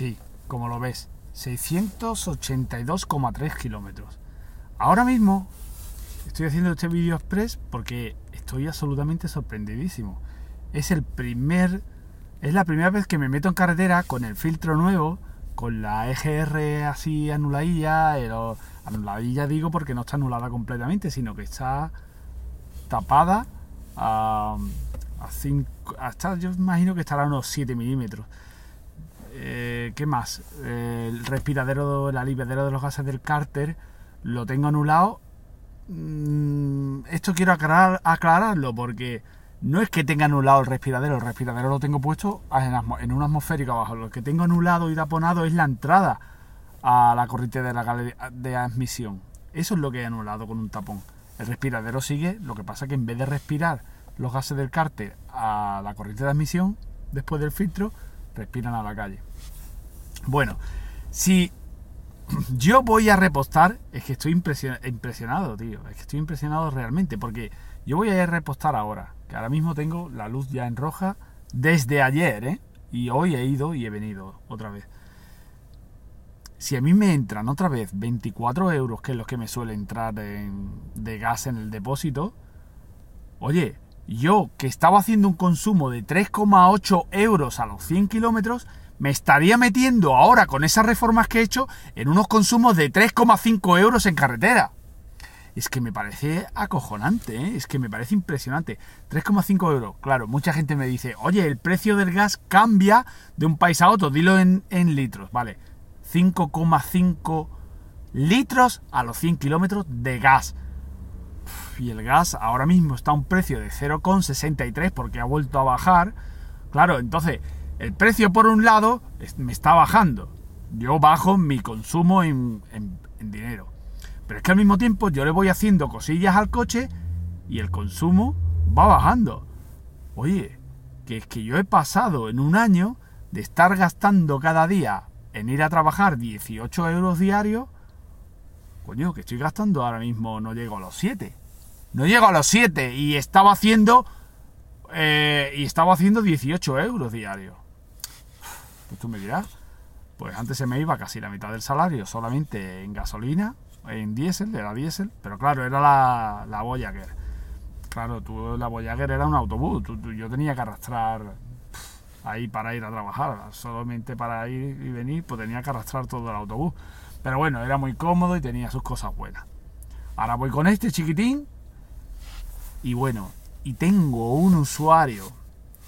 sí, como lo ves, 682,3 kilómetros. Ahora mismo estoy haciendo este vídeo express porque estoy absolutamente sorprendidísimo. Es el primer, es la primera vez que me meto en carretera con el filtro nuevo, con la EGR así anuladilla, anuladilla digo porque no está anulada completamente, sino que está tapada a, 5, hasta yo imagino que estará a unos 7 milímetros. Eh, ¿Qué más? Eh, el respiradero, el aliviadero de los gases del cárter lo tengo anulado. Mm, esto quiero aclararlo porque no es que tenga anulado el respiradero, el respiradero lo tengo puesto en, una atmosférico abajo. Lo que tengo anulado y taponado es la entrada a la corriente de la de admisión. Eso es lo que he anulado con un tapón. El respiradero sigue, lo que pasa que en vez de respirar los gases del cárter a la corriente de admisión, después del filtro, respiran a la calle. Bueno, si yo voy a repostar, es que estoy impresionado, tío. Es que estoy impresionado realmente, porque yo voy a ir a repostar ahora, que ahora mismo tengo la luz ya en roja desde ayer, ¿eh? Y hoy he ido y he venido otra vez. Si a mí me entran otra vez 24 euros, que es lo que me suele entrar de gas en el depósito, oye, yo que estaba haciendo un consumo de 3,8 euros a los 100 kilómetros, me estaría metiendo ahora con esas reformas que he hecho en unos consumos de 3,5 euros en carretera. Es que me parece acojonante, ¿eh? es que me parece impresionante. 3,5 euros, claro, mucha gente me dice, oye, el precio del gas cambia de un país a otro, dilo en, en litros, vale. 5,5 litros a los 100 kilómetros de gas y el gas ahora mismo está a un precio de 0,63 porque ha vuelto a bajar, claro, entonces el precio por un lado me está bajando. Yo bajo mi consumo en, dinero. Pero es que al mismo tiempo yo le voy haciendo cosillas al coche y el consumo va bajando. Oye, que es que yo he pasado en un año de estar gastando cada día en ir a trabajar 18 euros diarios. Coño, que estoy gastando ahora mismo no llego a los 7. No llego a los 7 y estaba haciendo. Eh, y estaba haciendo 18 euros diario. Pues tú me dirás. Pues antes se me iba casi la mitad del salario solamente en gasolina, en diésel, era diésel, pero claro, era la, la Voyager. Claro, tú, la Voyager era un autobús, yo tenía que arrastrar ahí para ir a trabajar, solamente para ir y venir, pues tenía que arrastrar todo el autobús. Pero bueno, era muy cómodo y tenía sus cosas buenas. Ahora voy con este chiquitín, y bueno, y tengo un usuario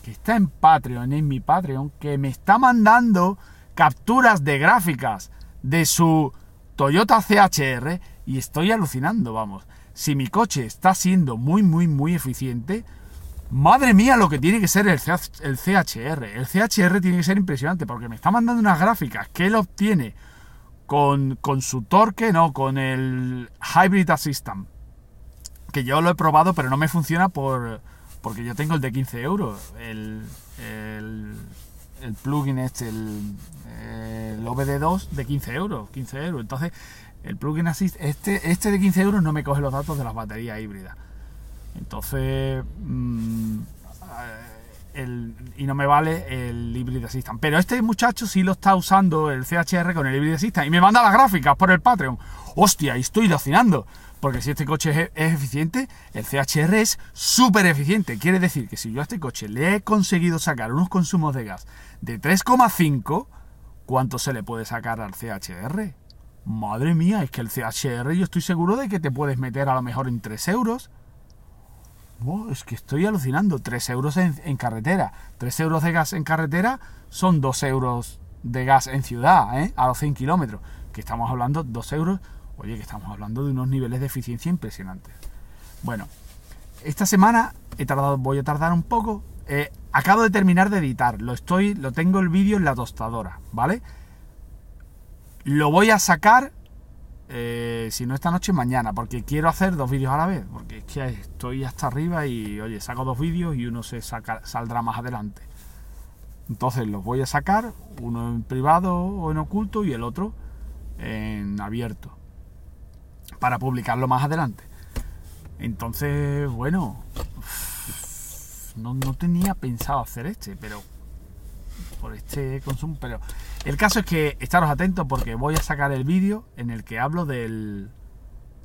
que está en Patreon, en mi Patreon, que me está mandando capturas de gráficas de su Toyota CHR y estoy alucinando, vamos. Si mi coche está siendo muy, muy, muy eficiente, madre mía lo que tiene que ser el, CHR. El CHR tiene que ser impresionante porque me está mandando unas gráficas que él obtiene con, con su torque, no, con el Hybrid Assistant que yo lo he probado, pero no me funciona por, porque yo tengo el de 15 euros. El, plugin este, el, OBD2 de 15 euros, 15 euros. Entonces, el plugin Assist, este, este de 15 euros no me coge los datos de las baterías híbridas. Entonces, mm, y no me vale el Hybrid Assistant. Pero este muchacho sí lo está usando el CHR con el Hybrid Assistant y me manda las gráficas por el Patreon. ¡Hostia! Y estoy docinando. Porque si este coche es, e-, eficiente, el CHR es súper eficiente. Quiere decir que si yo a este coche le he conseguido sacar unos consumos de gas de 3,5, ¿cuánto se le puede sacar al CHR? Madre mía, es que el CHR yo estoy seguro de que te puedes meter a lo mejor en 3 euros. es que estoy alucinando. 3 euros en, carretera. 3 euros de gas en carretera son 2 euros de gas en ciudad, ¿eh? a los 100 kilómetros. Que estamos hablando 2 euros Oye, que estamos hablando de unos niveles de eficiencia impresionantes. Bueno, esta semana he tardado, voy a tardar un poco. Eh, acabo de terminar de editar, lo estoy, lo tengo el vídeo en la tostadora, ¿vale? Lo voy a sacar, eh, si no esta noche, mañana, porque quiero hacer dos vídeos a la vez, porque es que estoy hasta arriba y, oye, saco dos vídeos y uno se saldrá más adelante. Entonces los voy a sacar, uno en privado o en oculto y el otro en abierto para publicarlo más adelante. Entonces, bueno, no, tenía pensado hacer este, pero por este consumo. Pero el caso es que estaros atentos porque voy a sacar el vídeo en el que hablo del,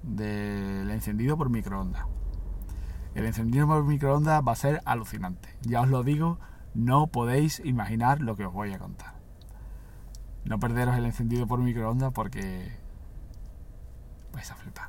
del encendido por microondas. El encendido por microondas va a ser alucinante. Ya os lo digo, no podéis imaginar lo que os voy a contar. No perderos el encendido por microondas porque Mais ça ne fait pas.